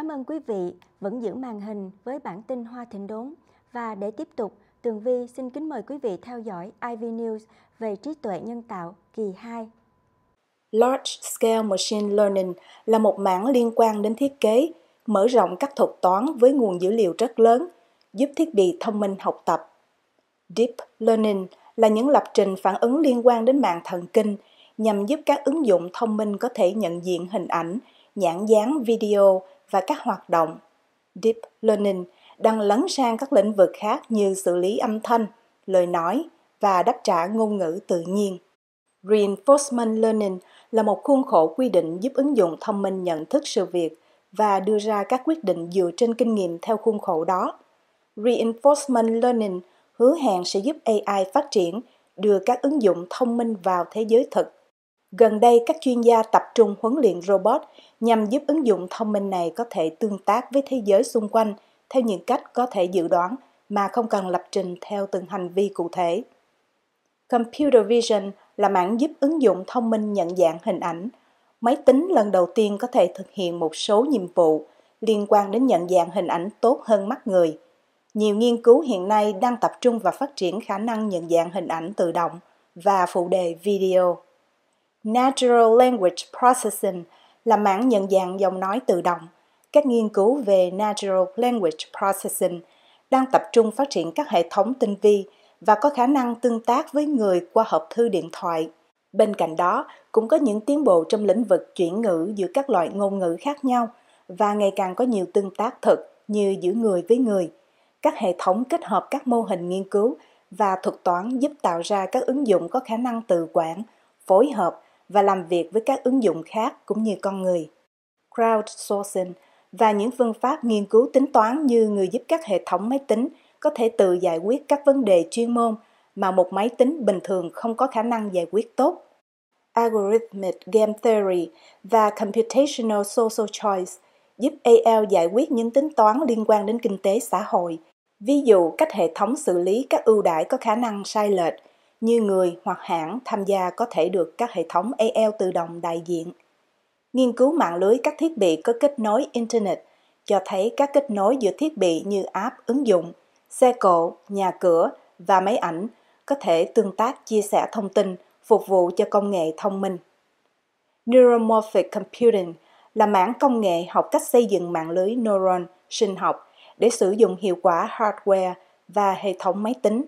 Cảm ơn quý vị vẫn giữ màn hình với bản tin Hoa Thịnh Đốn. Và để tiếp tục, Tường Vi xin kính mời quý vị theo dõi IV News về trí tuệ nhân tạo kỳ 2. Large Scale Machine Learning là một mảng liên quan đến thiết kế, mở rộng các thuật toán với nguồn dữ liệu rất lớn, giúp thiết bị thông minh học tập. Deep Learning là những lập trình phản ứng liên quan đến mạng thần kinh nhằm giúp các ứng dụng thông minh có thể nhận diện hình ảnh, nhãn dán video và các hoạt động deep learning đang lấn sang các lĩnh vực khác như xử lý âm thanh, lời nói và đáp trả ngôn ngữ tự nhiên. Reinforcement learning là một khuôn khổ quy định giúp ứng dụng thông minh nhận thức sự việc và đưa ra các quyết định dựa trên kinh nghiệm theo khuôn khổ đó. Reinforcement learning hứa hẹn sẽ giúp AI phát triển, đưa các ứng dụng thông minh vào thế giới thực Gần đây, các chuyên gia tập trung huấn luyện robot nhằm giúp ứng dụng thông minh này có thể tương tác với thế giới xung quanh theo những cách có thể dự đoán mà không cần lập trình theo từng hành vi cụ thể. Computer Vision là mảng giúp ứng dụng thông minh nhận dạng hình ảnh. Máy tính lần đầu tiên có thể thực hiện một số nhiệm vụ liên quan đến nhận dạng hình ảnh tốt hơn mắt người. Nhiều nghiên cứu hiện nay đang tập trung vào phát triển khả năng nhận dạng hình ảnh tự động và phụ đề video. Natural Language Processing là mảng nhận dạng giọng nói tự động. Các nghiên cứu về Natural Language Processing đang tập trung phát triển các hệ thống tinh vi và có khả năng tương tác với người qua hộp thư điện thoại. Bên cạnh đó, cũng có những tiến bộ trong lĩnh vực chuyển ngữ giữa các loại ngôn ngữ khác nhau và ngày càng có nhiều tương tác thực như giữa người với người. Các hệ thống kết hợp các mô hình nghiên cứu và thuật toán giúp tạo ra các ứng dụng có khả năng tự quản, phối hợp và làm việc với các ứng dụng khác cũng như con người. Crowdsourcing và những phương pháp nghiên cứu tính toán như người giúp các hệ thống máy tính có thể tự giải quyết các vấn đề chuyên môn mà một máy tính bình thường không có khả năng giải quyết tốt. Algorithmic Game Theory và Computational Social Choice giúp AL giải quyết những tính toán liên quan đến kinh tế xã hội, ví dụ cách hệ thống xử lý các ưu đãi có khả năng sai lệch như người hoặc hãng tham gia có thể được các hệ thống AL tự động đại diện. Nghiên cứu mạng lưới các thiết bị có kết nối Internet cho thấy các kết nối giữa thiết bị như app ứng dụng, xe cộ, nhà cửa và máy ảnh có thể tương tác chia sẻ thông tin phục vụ cho công nghệ thông minh. Neuromorphic Computing là mảng công nghệ học cách xây dựng mạng lưới neuron sinh học để sử dụng hiệu quả hardware và hệ thống máy tính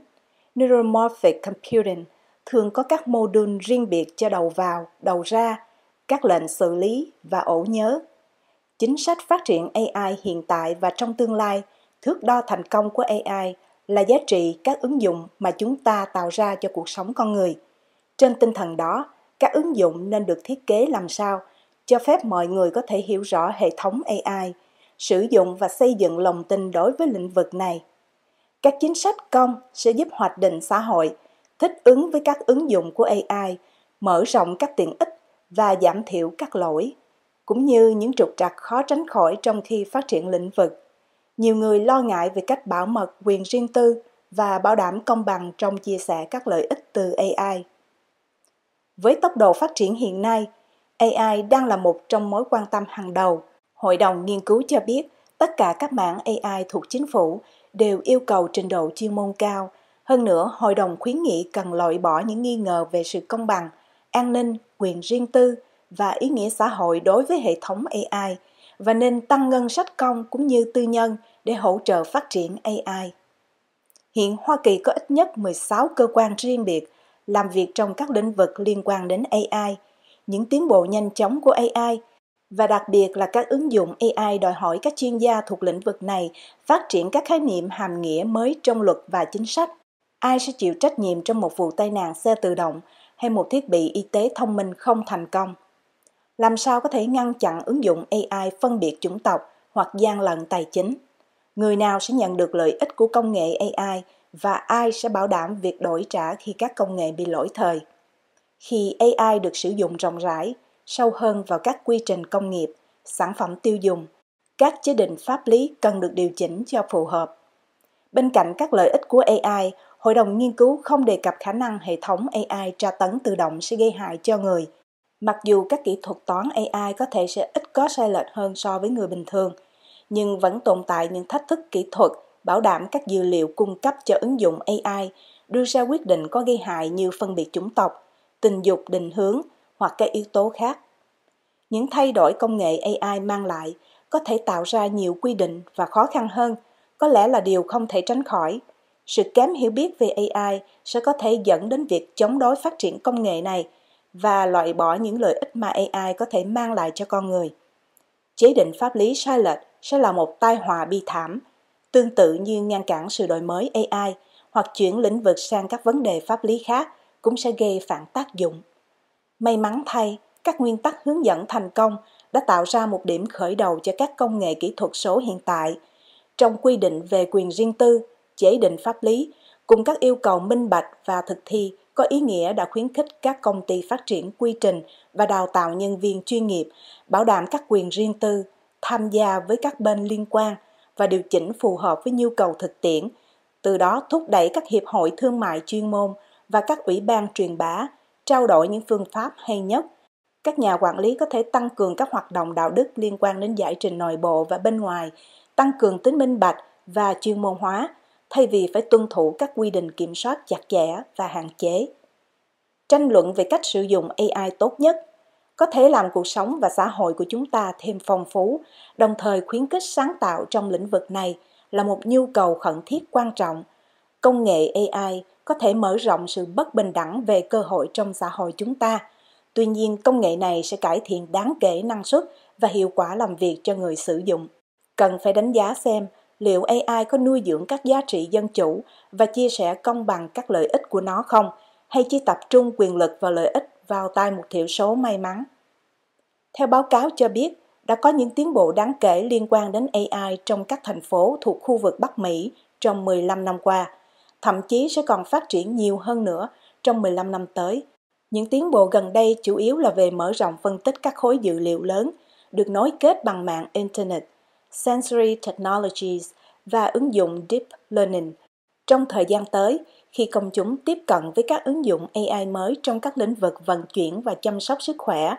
Neuromorphic Computing thường có các mô đun riêng biệt cho đầu vào, đầu ra, các lệnh xử lý và ổ nhớ. Chính sách phát triển AI hiện tại và trong tương lai, thước đo thành công của AI là giá trị các ứng dụng mà chúng ta tạo ra cho cuộc sống con người. Trên tinh thần đó, các ứng dụng nên được thiết kế làm sao cho phép mọi người có thể hiểu rõ hệ thống AI, sử dụng và xây dựng lòng tin đối với lĩnh vực này các chính sách công sẽ giúp hoạch định xã hội, thích ứng với các ứng dụng của AI, mở rộng các tiện ích và giảm thiểu các lỗi, cũng như những trục trặc khó tránh khỏi trong khi phát triển lĩnh vực. Nhiều người lo ngại về cách bảo mật quyền riêng tư và bảo đảm công bằng trong chia sẻ các lợi ích từ AI. Với tốc độ phát triển hiện nay, AI đang là một trong mối quan tâm hàng đầu. Hội đồng nghiên cứu cho biết tất cả các mảng AI thuộc chính phủ đều yêu cầu trình độ chuyên môn cao. Hơn nữa, hội đồng khuyến nghị cần loại bỏ những nghi ngờ về sự công bằng, an ninh, quyền riêng tư và ý nghĩa xã hội đối với hệ thống AI và nên tăng ngân sách công cũng như tư nhân để hỗ trợ phát triển AI. Hiện Hoa Kỳ có ít nhất 16 cơ quan riêng biệt làm việc trong các lĩnh vực liên quan đến AI. Những tiến bộ nhanh chóng của AI – và đặc biệt là các ứng dụng AI đòi hỏi các chuyên gia thuộc lĩnh vực này phát triển các khái niệm hàm nghĩa mới trong luật và chính sách. Ai sẽ chịu trách nhiệm trong một vụ tai nạn xe tự động hay một thiết bị y tế thông minh không thành công? Làm sao có thể ngăn chặn ứng dụng AI phân biệt chủng tộc hoặc gian lận tài chính? Người nào sẽ nhận được lợi ích của công nghệ AI và ai sẽ bảo đảm việc đổi trả khi các công nghệ bị lỗi thời? Khi AI được sử dụng rộng rãi, sâu hơn vào các quy trình công nghiệp, sản phẩm tiêu dùng, các chế định pháp lý cần được điều chỉnh cho phù hợp. Bên cạnh các lợi ích của AI, hội đồng nghiên cứu không đề cập khả năng hệ thống AI tra tấn tự động sẽ gây hại cho người. Mặc dù các kỹ thuật toán AI có thể sẽ ít có sai lệch hơn so với người bình thường, nhưng vẫn tồn tại những thách thức kỹ thuật bảo đảm các dữ liệu cung cấp cho ứng dụng AI đưa ra quyết định có gây hại như phân biệt chủng tộc, tình dục định hướng, hoặc các yếu tố khác. Những thay đổi công nghệ AI mang lại có thể tạo ra nhiều quy định và khó khăn hơn, có lẽ là điều không thể tránh khỏi. Sự kém hiểu biết về AI sẽ có thể dẫn đến việc chống đối phát triển công nghệ này và loại bỏ những lợi ích mà AI có thể mang lại cho con người. Chế định pháp lý sai lệch sẽ là một tai họa bi thảm, tương tự như ngăn cản sự đổi mới AI hoặc chuyển lĩnh vực sang các vấn đề pháp lý khác cũng sẽ gây phản tác dụng May mắn thay, các nguyên tắc hướng dẫn thành công đã tạo ra một điểm khởi đầu cho các công nghệ kỹ thuật số hiện tại. Trong quy định về quyền riêng tư, chế định pháp lý, cùng các yêu cầu minh bạch và thực thi có ý nghĩa đã khuyến khích các công ty phát triển quy trình và đào tạo nhân viên chuyên nghiệp, bảo đảm các quyền riêng tư, tham gia với các bên liên quan và điều chỉnh phù hợp với nhu cầu thực tiễn, từ đó thúc đẩy các hiệp hội thương mại chuyên môn và các ủy ban truyền bá trao đổi những phương pháp hay nhất các nhà quản lý có thể tăng cường các hoạt động đạo đức liên quan đến giải trình nội bộ và bên ngoài tăng cường tính minh bạch và chuyên môn hóa thay vì phải tuân thủ các quy định kiểm soát chặt chẽ và hạn chế tranh luận về cách sử dụng ai tốt nhất có thể làm cuộc sống và xã hội của chúng ta thêm phong phú đồng thời khuyến khích sáng tạo trong lĩnh vực này là một nhu cầu khẩn thiết quan trọng công nghệ ai có thể mở rộng sự bất bình đẳng về cơ hội trong xã hội chúng ta. Tuy nhiên, công nghệ này sẽ cải thiện đáng kể năng suất và hiệu quả làm việc cho người sử dụng. Cần phải đánh giá xem liệu AI có nuôi dưỡng các giá trị dân chủ và chia sẻ công bằng các lợi ích của nó không, hay chỉ tập trung quyền lực và lợi ích vào tay một thiểu số may mắn. Theo báo cáo cho biết, đã có những tiến bộ đáng kể liên quan đến AI trong các thành phố thuộc khu vực Bắc Mỹ trong 15 năm qua – thậm chí sẽ còn phát triển nhiều hơn nữa trong 15 năm tới. Những tiến bộ gần đây chủ yếu là về mở rộng phân tích các khối dữ liệu lớn được nối kết bằng mạng Internet, Sensory Technologies và ứng dụng Deep Learning. Trong thời gian tới, khi công chúng tiếp cận với các ứng dụng AI mới trong các lĩnh vực vận chuyển và chăm sóc sức khỏe,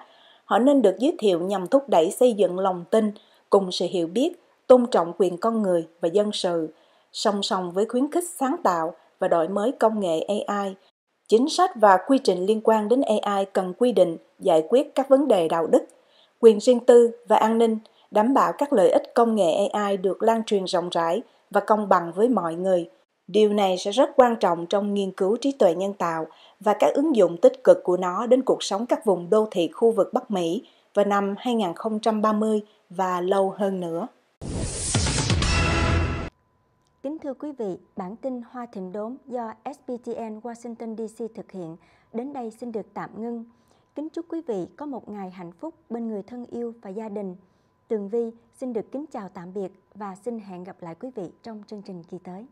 họ nên được giới thiệu nhằm thúc đẩy xây dựng lòng tin cùng sự hiểu biết, tôn trọng quyền con người và dân sự, song song với khuyến khích sáng tạo và đổi mới công nghệ AI. Chính sách và quy trình liên quan đến AI cần quy định, giải quyết các vấn đề đạo đức, quyền riêng tư và an ninh, đảm bảo các lợi ích công nghệ AI được lan truyền rộng rãi và công bằng với mọi người. Điều này sẽ rất quan trọng trong nghiên cứu trí tuệ nhân tạo và các ứng dụng tích cực của nó đến cuộc sống các vùng đô thị khu vực Bắc Mỹ vào năm 2030 và lâu hơn nữa. Kính thưa quý vị, bản tin Hoa Thịnh Đốn do SPTN Washington DC thực hiện đến đây xin được tạm ngưng. Kính chúc quý vị có một ngày hạnh phúc bên người thân yêu và gia đình. Tường Vi xin được kính chào tạm biệt và xin hẹn gặp lại quý vị trong chương trình kỳ tới.